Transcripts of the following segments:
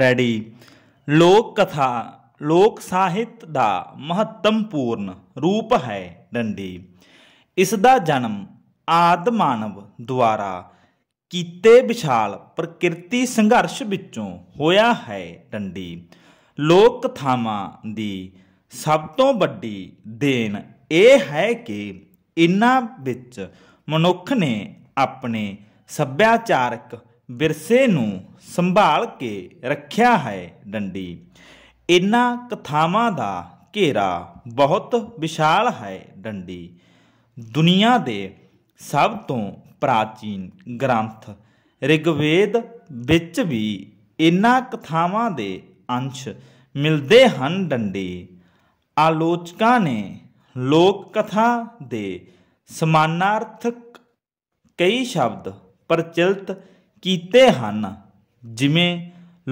ready ਲੋਕ ਕਥਾ ਲੋਕ ਸਾਹਿਤ ਦਾ ਮਹੱਤਵਪੂਰਨ ਰੂਪ ਹੈ ਡੰਡੀ ਇਸ ਦਾ ਜਨਮ ਆਦ ਮਾਨਵ ਦੁਆਰਾ ਕੀਤੇ ਵਿਸ਼ਾਲ ਪ੍ਰਕਿਰਤੀ ਸੰਘਰਸ਼ ਵਿੱਚੋਂ ਹੋਇਆ ਹੈ ਡੰਡੀ ਲੋਕ ਕਥਾਵਾਂ ਦੀ ਸਭ ਤੋਂ ਵੱਡੀ ਦੇਣ ਇਹ ਹੈ ਕਿ ਇਨ੍ਹਾਂ ਵਿੱਚ ਮਨੁੱਖ ਨੇ ਆਪਣੇ ਸੱਭਿਆਚਾਰਕ ਵਿਰਸੇ ਨੂੰ ਸੰਭਾਲ ਕੇ ਰੱਖਿਆ ਹੈ ਡੰਡੀ ਇਨ੍ਹਾਂ ਕਥਾਵਾਂ ਦਾ ਘੇਰਾ ਬਹੁਤ ਵਿਸ਼ਾਲ ਹੈ ਡੰਡੀ ਦੁਨੀਆ ਦੇ ਸਭ ਤੋਂ ਪ੍ਰਾਚੀਨ ਗ੍ਰੰਥ ਰਿਗਵੇਦ ਵਿੱਚ ਵੀ ਇਨ੍ਹਾਂ ਕਥਾਵਾਂ ਦੇ ਅੰਸ਼ ਮਿਲਦੇ ਹਨ ਡੰਡੀ ਆਲੋਚਕਾਂ ਨੇ ਲੋਕ ਕਥਾ ਦੇ ਸਮਾਨਾਰਥਕ ਕਈ ਸ਼ਬਦ ਪ੍ਰਚਲਿਤ ਕੀਤੇ ਹਨ ਜਿਵੇਂ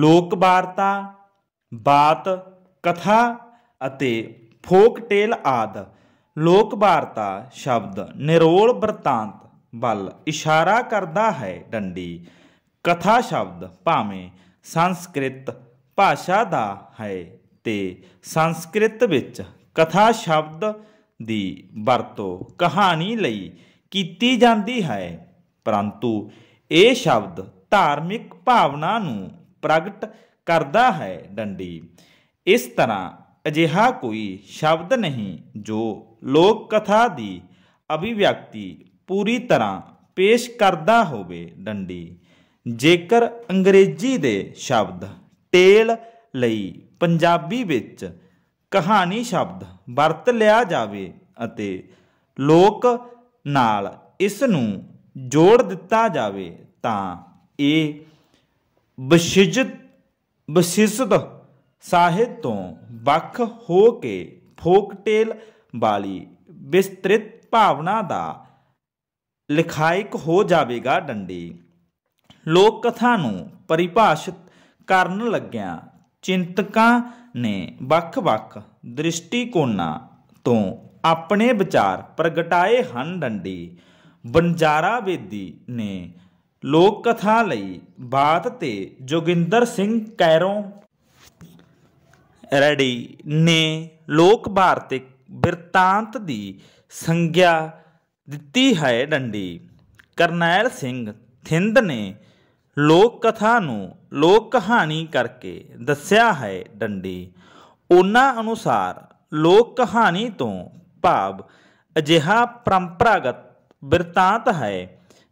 ਲੋਕ ਵਾਰਤਾ ਬਾਤ ਕਥਾ ਅਤੇ ਫੋਕ ਟੇਲ ਆਦ ਲੋਕ ਵਾਰਤਾ ਸ਼ਬਦ ਨਿਰੋਲ ਵਰਤਾਂਤ ਵੱਲ ਇਸ਼ਾਰਾ ਕਰਦਾ ਹੈ ਡੰਡੀ ਕਥਾ ਸ਼ਬਦ ਭਾਵੇਂ ਸੰਸਕ੍ਰਿਤ ਭਾਸ਼ਾ ਦਾ ਹੈ ਤੇ ਸੰਸਕ੍ਰਿਤ ਵਿੱਚ ਕਥਾ ਸ਼ਬਦ ਦੀ ਵਰਤੋਂ ਕਹਾਣੀ ਲਈ ਕੀਤੀ ਜਾਂਦੀ ਹੈ ਪਰੰਤੂ ਇਹ ਸ਼ਬਦ ਧਾਰਮਿਕ ਭਾਵਨਾ ਨੂੰ ਪ੍ਰਗਟ ਕਰਦਾ ਹੈ ਡੰਡੀ ਇਸ ਤਰ੍ਹਾਂ ਅਜਿਹਾ ਕੋਈ ਸ਼ਬਦ ਨਹੀਂ ਜੋ ਲੋਕ ਕਥਾ ਦੀ ਅਭਿਵਿਅਕਤੀ ਪੂਰੀ ਤਰ੍ਹਾਂ ਪੇਸ਼ ਕਰਦਾ ਹੋਵੇ ਡੰਡੀ ਜੇਕਰ ਅੰਗਰੇਜ਼ੀ ਦੇ ਸ਼ਬਦ ਟੇਲ ਲਈ ਪੰਜਾਬੀ ਵਿੱਚ ਕਹਾਣੀ ਸ਼ਬਦ ਵਰਤ ਲਿਆ ਜਾਵੇ ਅਤੇ ਲੋਕ ਨਾਲ ਇਸ ਨੂੰ ਜੋੜ ਦਿੱਤਾ ਜਾਵੇ ਤਾਂ ਇਹ ਬਸ਼ਿਜਤ ਵਿਸ਼ਿਸ਼ਤ ਸਾਹਿਤ ਤੋਂ ਵੱਖ ਹੋ ਕੇ ਫੋਕਟੇਲ ਵਾਲੀ ਵਿਸਤ੍ਰਿਤ ਭਾਵਨਾ ਦਾ ਲਿਖਾਇਕ ਹੋ ਜਾਵੇਗਾ ਡੰਡੀ ਲੋਕ ਕਥਾ ਨੂੰ ਪਰਿਭਾਸ਼ਿਤ ਕਰਨ ਲੱਗਿਆਂ ਚਿੰਤਕਾਂ ਨੇ ਵੱਖ-ਵੱਖ ਦ੍ਰਿਸ਼ਟੀਕੋਣਾਂ ਤੋਂ ਆਪਣੇ ਵਿਚਾਰ ਪ੍ਰਗਟਾਏ ਹਨ ਡੰਡੀ ਬੰਜਾਰਾ ਬੇਦੀ ਨੇ ਲੋਕ ਕਥਾ ਲਈ ਬਾਤ ਤੇ ਜੋਗਿੰਦਰ ਸਿੰਘ ਕੈਰੋਂ ਰੈਡੀ ਨੇ ਲੋਕ ਭਾਰਤਿਕ ਬਿਰਤਾਂਤ ਦੀ ਸੰਗਿਆ ਦਿੱਤੀ ਹੈ ਡੰਡੀ ਕਰਨੈਲ ਸਿੰਘ ਥਿੰਦ ਨੇ ਲੋਕ ਕਥਾ ਨੂੰ ਲੋਕ ਕਹਾਣੀ ਕਰਕੇ ਦੱਸਿਆ ਹੈ ਡੰਡੀ ਉਹਨਾਂ ਅਨੁਸਾਰ ਲੋਕ ਕਹਾਣੀ ਤੋਂ ਭਾਵ ਅਜਿਹਾ ਪਰੰਪਰਾਗਤ ਬਿਰਤਾਂਤ ਹੈ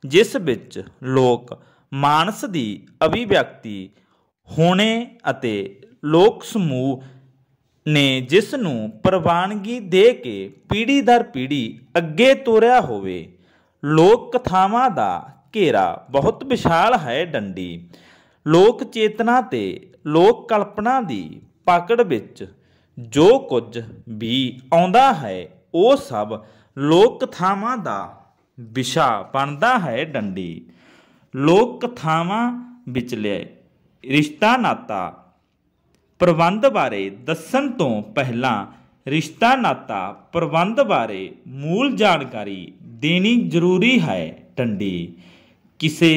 ਜਿਸ ਵਿੱਚ ਲੋਕ ਮਾਨਸ ਦੀ ਅਭਿਵਿਅਕਤੀ ਹੋਣੇ ਅਤੇ ਲੋਕ ਸਮੂਹ ਨੇ ਜਿਸ ਨੂੰ ਪ੍ਰਵਾਨਗੀ ਦੇ ਕੇ ਪੀੜੀ ਦਰ ਪੀੜੀ ਅੱਗੇ ਤੋਰਿਆ ਹੋਵੇ ਲੋਕ ਕਥਾਵਾਂ ਦਾ ਘੇਰਾ ਬਹੁਤ ਵਿਸ਼ਾਲ ਹੈ ਡੰਡੀ ਲੋਕ ਚੇਤਨਾ ਤੇ ਲੋਕ ਕਲਪਨਾ ਦੀ ਪਕੜ ਵਿੱਚ ਜੋ ਕੁਝ ਵੀ ਆਉਂਦਾ ਹੈ ਉਹ ਸਭ ਲੋਕ ਕਥਾਵਾਂ ਦਾ ਵਿਸ਼ਾ ਬਣਦਾ ਹੈ ਡੰਡੀ ਲੋਕ ਕਥਾਵਾਂ ਵਿੱਚ ਲਿਆਏ ਰਿਸ਼ਤਾ ਨਾਤਾ ਪ੍ਰਬੰਧ ਬਾਰੇ ਦੱਸਣ ਤੋਂ ਪਹਿਲਾਂ ਰਿਸ਼ਤਾ ਨਾਤਾ ਪ੍ਰਬੰਧ ਬਾਰੇ ਮੂਲ ਜਾਣਕਾਰੀ ਦੇਣੀ ਜ਼ਰੂਰੀ ਹੈ ਡੰਡੀ ਕਿਸੇ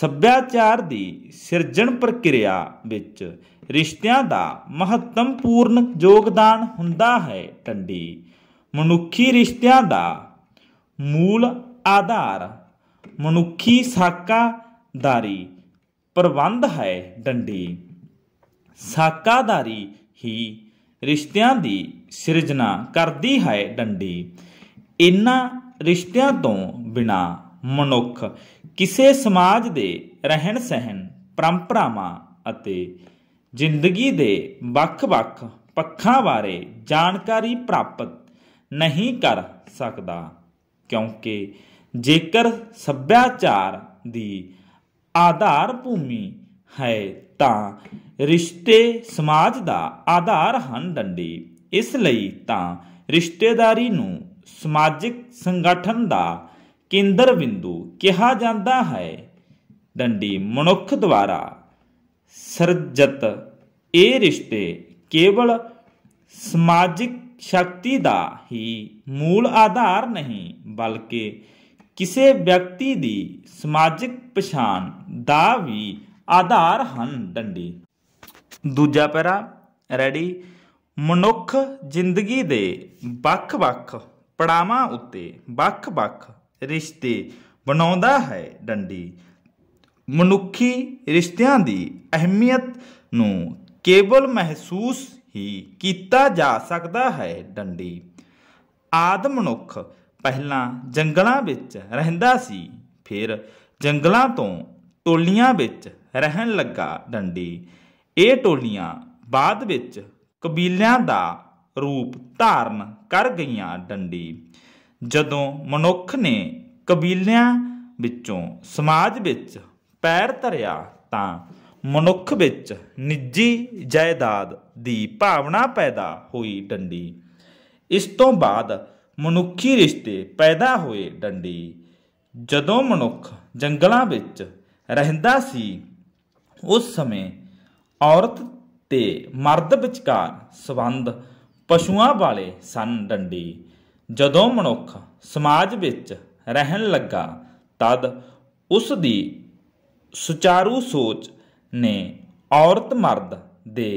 ਸੱਭਿਆਚਾਰ ਦੀ ਸਿਰਜਣ ਪ੍ਰਕਿਰਿਆ ਵਿੱਚ ਰਿਸ਼ਤਿਆਂ ਦਾ ਮਹੱਤਵਪੂਰਨ ਯੋਗਦਾਨ ਹੁੰਦਾ ਹੈ ਡੰਡੀ ਮਨੁੱਖੀ ਰਿਸ਼ਤਿਆਂ ਦਾ ਮੂਲ ਆਧਾਰ ਮਨੁੱਖੀ ਸਾਕਾਦਾਰੀ ਪ੍ਰਬੰਧ ਹੈ ਡੰਡੀ ਸਾਕਾਦਾਰੀ ਹੀ ਰਿਸ਼ਤਿਆਂ ਦੀ ਸਿਰਜਣਾ ਕਰਦੀ ਹੈ ਡੰਡੀ ਇਨ੍ਹਾਂ ਰਿਸ਼ਤਿਆਂ ਤੋਂ ਬਿਨਾ ਮਨੁੱਖ ਕਿਸੇ ਸਮਾਜ ਦੇ ਰਹਿਣ ਸਹਿਣ ਪਰੰਪਰਾਵਾਂ ਅਤੇ ਜ਼ਿੰਦਗੀ ਦੇ ਵੱਖ-ਵੱਖ ਪੱਖਾਂ ਬਾਰੇ ਜਾਣਕਾਰੀ ਪ੍ਰਾਪਤ ਨਹੀਂ ਕਰ ਸਕਦਾ ਕਿਉਂਕਿ ਜੇਕਰ ਸੱਭਿਆਚਾਰ ਦੀ ਆਧਾਰ ਭੂਮੀ ਹੈ ਤਾਂ ਰਿਸ਼ਤੇ ਸਮਾਜ ਦਾ ਆਧਾਰ ਹਨ ਡੰਡੀ ਇਸ ਲਈ ਤਾਂ ਰਿਸ਼ਤੇਦਾਰੀ ਨੂੰ ਸਮਾਜਿਕ ਸੰਗਠਨ ਦਾ ਕੇਂਦਰ ਬਿੰਦੂ ਕਿਹਾ ਜਾਂਦਾ ਹੈ ਡੰਡੀ ਮਨੁੱਖ ਦੁਆਰਾ ਸਰਜਤ ਇਹ ਰਿਸ਼ਤੇ ਕੇਵਲ ਸਮਾਜਿਕ ਸ਼ਕਤੀ ਦਾ ਹੀ ਮੂਲ ਆਧਾਰ ਨਹੀਂ ਬਲਕਿ ਕਿਸੇ ਵਿਅਕਤੀ ਦੀ ਸਮਾਜਿਕ ਪਛਾਣ ਦਾ ਵੀ ਆਧਾਰ ਹਨ ਡੰਡੀ ਦੂਜਾ ਪੈਰਾ ਰੈਡੀ ਮਨੁੱਖ ਜ਼ਿੰਦਗੀ ਦੇ ਵੱਖ-ਵੱਖ ਪੜਾਵਾਂ ਉੱਤੇ ਵੱਖ-ਵੱਖ ਰਿਸ਼ਤੇ ਬਣਾਉਂਦਾ ਹੈ ਡੰਡੀ ਮਨੁੱਖੀ ਰਿਸ਼ਤਿਆਂ ਦੀ ਅਹਿਮੀਅਤ ਨੂੰ ਕੇਵਲ ਮਹਿਸੂਸ ਹੀ ਕੀਤਾ ਜਾ ਸਕਦਾ ਹੈ ਡੰਡੀ ਆਦਮ ਮਨੁੱਖ ਪਹਿਲਾਂ ਜੰਗਲਾਂ ਵਿੱਚ ਰਹਿੰਦਾ ਸੀ ਫਿਰ ਜੰਗਲਾਂ ਤੋਂ ਟੋਲੀਆਂ ਵਿੱਚ ਰਹਿਣ ਲੱਗਾ ਡੰਡੀ ਇਹ ਟੋਲੀਆਂ ਬਾਅਦ ਵਿੱਚ ਕਬੀਲਿਆਂ ਦਾ ਰੂਪ ਧਾਰਨ ਕਰ ਗਈਆਂ ਡੰਡੀ ਜਦੋਂ ਮਨੁੱਖ ਨੇ ਕਬੀਲਿਆਂ ਵਿੱਚੋਂ ਸਮਾਜ ਵਿੱਚ ਪੈਰ ਧਰਿਆ ਤਾਂ ਮਨੁੱਖ ਵਿੱਚ ਨਿੱਜੀ ਜਾਇਦਾਦ ਦੀ ਭਾਵਨਾ ਪੈਦਾ ਹੋਈ ਡੰਡੀ ਇਸ ਤੋਂ ਬਾਅਦ ਮਨੁੱਖੀ ਰਿਸ਼ਤੇ ਪੈਦਾ ਹੋਏ ਡੰਡੀ ਜਦੋਂ ਮਨੁੱਖ ਜੰਗਲਾਂ ਵਿੱਚ ਰਹਿੰਦਾ ਸੀ ਉਸ ਸਮੇਂ ਔਰਤ ਤੇ ਮਰਦ ਵਿਚਕਾਰ ਸਬੰਧ ਪਸ਼ੂਆਂ ਵਾਲੇ ਸਨ ਡੰਡੀ ਜਦੋਂ ਮਨੁੱਖ ਸਮਾਜ ਵਿੱਚ ਰਹਿਣ ਲੱਗਾ ਤਦ ਉਸ ਦੀ ਸੁਚਾਰੂ ਸੋਚ ਨੇ ਔਰਤ ਮਰਦ ਦੇ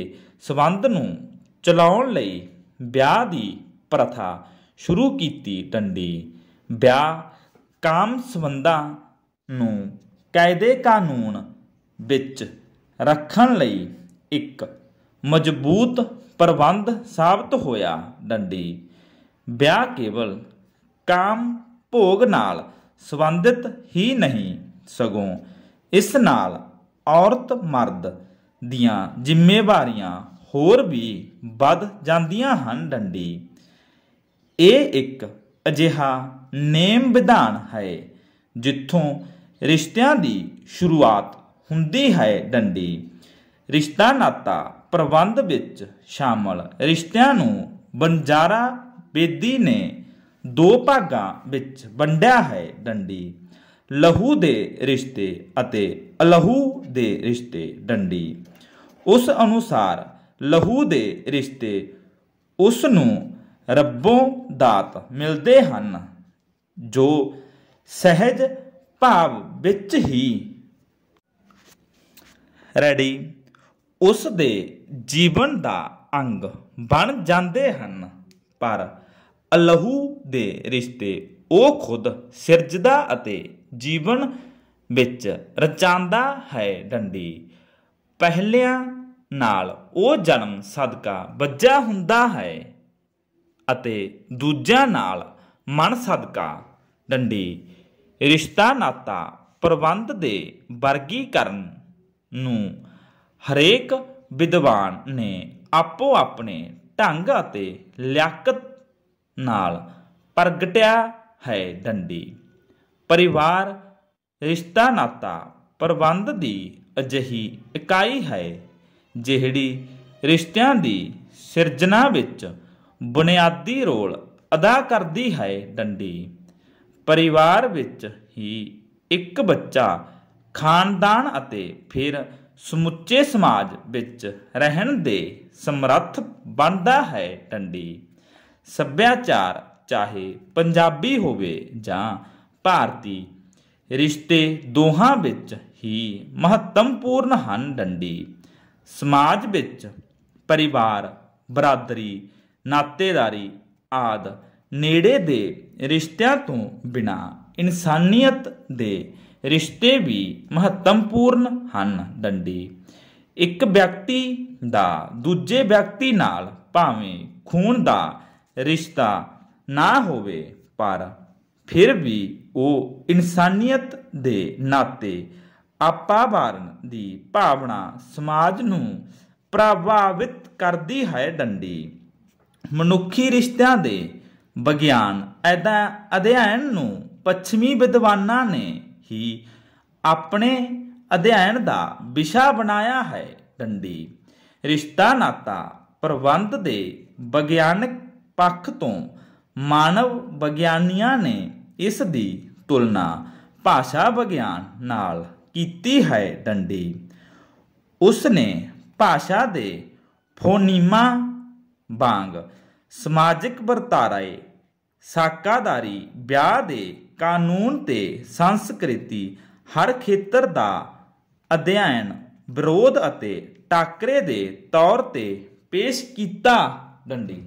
ਸਬੰਧ ਨੂੰ ਚਲਾਉਣ ਲਈ ਵਿਆਹ ਦੀ ਪ੍ਰਥਾ ਸ਼ੁਰੂ ਕੀਤੀ ਡੰਡੀ ਵਿਆਹ ਕਾਮ ਸੰਬੰਧਾਂ ਨੂੰ ਕਾਇਦੇ ਕਾਨੂੰਨ ਵਿੱਚ ਰੱਖਣ ਲਈ ਇੱਕ ਮਜ਼ਬੂਤ ਪ੍ਰਬੰਧ ਸਾਬਤ ਹੋਇਆ ਡੰਡੀ ਵਿਆਹ ਕੇਵਲ ਕਾਮ ਭੋਗ ਨਾਲ ਸੰਬੰਧਿਤ ਹੀ ਨਹੀਂ ਸਗੋਂ ਇਸ ਨਾਲ ਔਰਤ ਮਰਦ ਦੀਆਂ ਜ਼ਿੰਮੇਵਾਰੀਆਂ ਹੋਰ ਵੀ ਵੱਧ ਜਾਂਦੀਆਂ ਹਨ ਡੰਡੀ ਇਹ ਇੱਕ ਅਜਿਹਾ ਨੇਮ ਵਿਧਾਨ ਹੈ ਜਿੱਥੋਂ ਰਿਸ਼ਤਿਆਂ ਦੀ ਸ਼ੁਰੂਆਤ ਹੁੰਦੀ ਹੈ ਡੰਡੀ ਰਿਸ਼ਤਾ ਨਾਤਾ ਪ੍ਰਬੰਧ ਵਿੱਚ ਸ਼ਾਮਲ ਰਿਸ਼ਤਿਆਂ ਨੂੰ ਬੰਜਾਰਾ ਬੇਦੀ ਨੇ ਦੋ ਭਾਗਾਂ ਵਿੱਚ ਵੰਡਿਆ ਹੈ ਡੰਡੀ ਲਹੂ ਦੇ ਰਿਸ਼ਤੇ ਅਤੇ ਅਲਹੂ ਦੇ ਰਿਸ਼ਤੇ ਡੰਡੀ ਉਸ ਅਨੁਸਾਰ ਲਹੂ ਦੇ ਰਿਸ਼ਤੇ ਉਸ ਨੂੰ ਰੱਬੋਂ ਦਾਤ ਮਿਲਦੇ ਹਨ ਜੋ ਸਹਿਜ ਭਾਵ ਵਿੱਚ ਹੀ ਰੈਡੀ ਉਸ ਦੇ ਜੀਵਨ ਦਾ ਅੰਗ ਬਣ ਜਾਂਦੇ ਹਨ ਪਰ ਅਲਹੂ ਦੇ ਰਿਸ਼ਤੇ ਉਹ ਖੁਦ ਸਿਰਜਦਾ ਅਤੇ ਜੀਵਨ ਵਿੱਚ ਰਚਾਂਦਾ ਹੈ ਡੰਡੀ ਪਹਿਲਿਆਂ ਨਾਲ ਉਹ ਜਨਮ ਸਦਕਾ ਵੱਜਾ ਹੁੰਦਾ ਹੈ ਅਤੇ ਦੂਜਿਆਂ ਨਾਲ ਮਨ ਸਦਕਾ ਡੰਡੀ ਰਿਸ਼ਤਾ ਨਾਤਾ ਪ੍ਰਬੰਧ ਦੇ ਵਰਗੀਕਰਨ ਨੂੰ ਹਰੇਕ ਵਿਦਵਾਨ ਨੇ ਆਪੋ ਆਪਣੇ ਢੰਗ ਅਤੇ ਲਿਆਕਤ ਨਾਲ ਪ੍ਰਗਟਿਆ ਹੈ ਡੰਡੀ ਪਰਿਵਾਰ ਰਿਸ਼ਤਾ ਨਾਤਾ ਪ੍ਰਬੰਧ ਦੀ ਅਜਹੀ ਇਕਾਈ ਹੈ ਜਿਹੜੀ ਰਿਸ਼ਤਿਆਂ ਦੀ ਸਿਰਜਣਾ ਵਿੱਚ ਬੁਨਿਆਦੀ ਰੋਲ ਅਦਾ ਕਰਦੀ ਹੈ ਡੰਡੀ ਪਰਿਵਾਰ ਵਿੱਚ ਹੀ ਇੱਕ ਬੱਚਾ ਖਾਨਦਾਨ ਅਤੇ ਫਿਰ ਸਮੁੱਚੇ ਸਮਾਜ ਵਿੱਚ ਰਹਿਣ ਦੇ ਸਮਰੱਥ ਬਣਦਾ ਹੈ ਡੰਡੀ ਸੱਭਿਆਚਾਰ ਚਾਹੇ ਪੰਜਾਬੀ ਹੋਵੇ ਜਾਂ ਭਾਰਤੀ ਰਿਸ਼ਤੇ ਦੋਹਾਂ ਵਿੱਚ ਹੀ ਮਹੱਤਵਪੂਰਨ ਹਨ ਡੰਡੀ ਸਮਾਜ ਵਿੱਚ ਪਰਿਵਾਰ ਬਰਾਦਰੀ ਨਾਤੇਦਾਰੀ ਆਦ ਨੇੜੇ ਦੇ ਰਿਸ਼ਤਿਆਂ ਤੋਂ ਬਿਨਾ ਇਨਸਾਨੀਅਤ ਦੇ ਰਿਸ਼ਤੇ ਵੀ ਮਹੱਤਵਪੂਰਨ ਹਨ ਡੰਡੀ ਇੱਕ ਵਿਅਕਤੀ ਦਾ ਦੂਜੇ ਵਿਅਕਤੀ ਨਾਲ ਭਾਵੇਂ ਖੂਨ ਦਾ ਰਿਸ਼ਤਾ ਨਾ ਹੋਵੇ ਪਰ ਫਿਰ ਵੀ ਉਹ ਇਨਸਾਨੀਅਤ ਦੇ ਨਾਤੇ ਆਪਾਵਾਰਨ ਦੀ ਭਾਵਨਾ ਸਮਾਜ ਨੂੰ ਪ੍ਰਭਾਵਿਤ ਕਰਦੀ ਹੈ ਡੰਡੀ ਮਨੁੱਖੀ ਰਿਸ਼ਤਿਆਂ ਦੇ ਵਿਗਿਆਨ ਐਦਾ ਅਧਿਐਨ ਨੂੰ ਪੱਛਮੀ ਵਿਦਵਾਨਾਂ ਨੇ ਹੀ ਆਪਣੇ ਅਧਿਐਨ ਦਾ ਵਿਸ਼ਾ ਬਣਾਇਆ ਹੈ ਡੰਡੀ ਰਿਸ਼ਤਾ ਨਾਤਾ ਪ੍ਰਬੰਧ ਦੇ ਵਿਗਿਆਨਕ ਪੱਖ ਤੋਂ ਮਾਨਵ ਵਿਗਿਆਨੀਆਂ ਨੇ ਇਸ ਦੀ ਤੁਲਨਾ ਭਾਸ਼ਾ ਵਿਗਿਆਨ ਨਾਲ ਕੀਤੀ ਹੈ ਡੰਡੀ ਉਸ ਨੇ ਭਾਸ਼ਾ ਦੇ ਫੋਨੀਮਾ ਬਾਂਗ ਸਮਾਜਿਕ ਵਰਤਾਰੇ ਸਾਕਾਦਾਰੀ ਵਿਆਹ ਦੇ ਕਾਨੂੰਨ ਤੇ ਸੰਸਕ੍ਰਿਤੀ ਹਰ ਖੇਤਰ ਦਾ ਅਧਿਐਨ ਵਿਰੋਧ ਅਤੇ ਟਾਕਰੇ ਦੇ ਤੌਰ ਤੇ ਪੇਸ਼ ਕੀਤਾ ਡੰਡੀ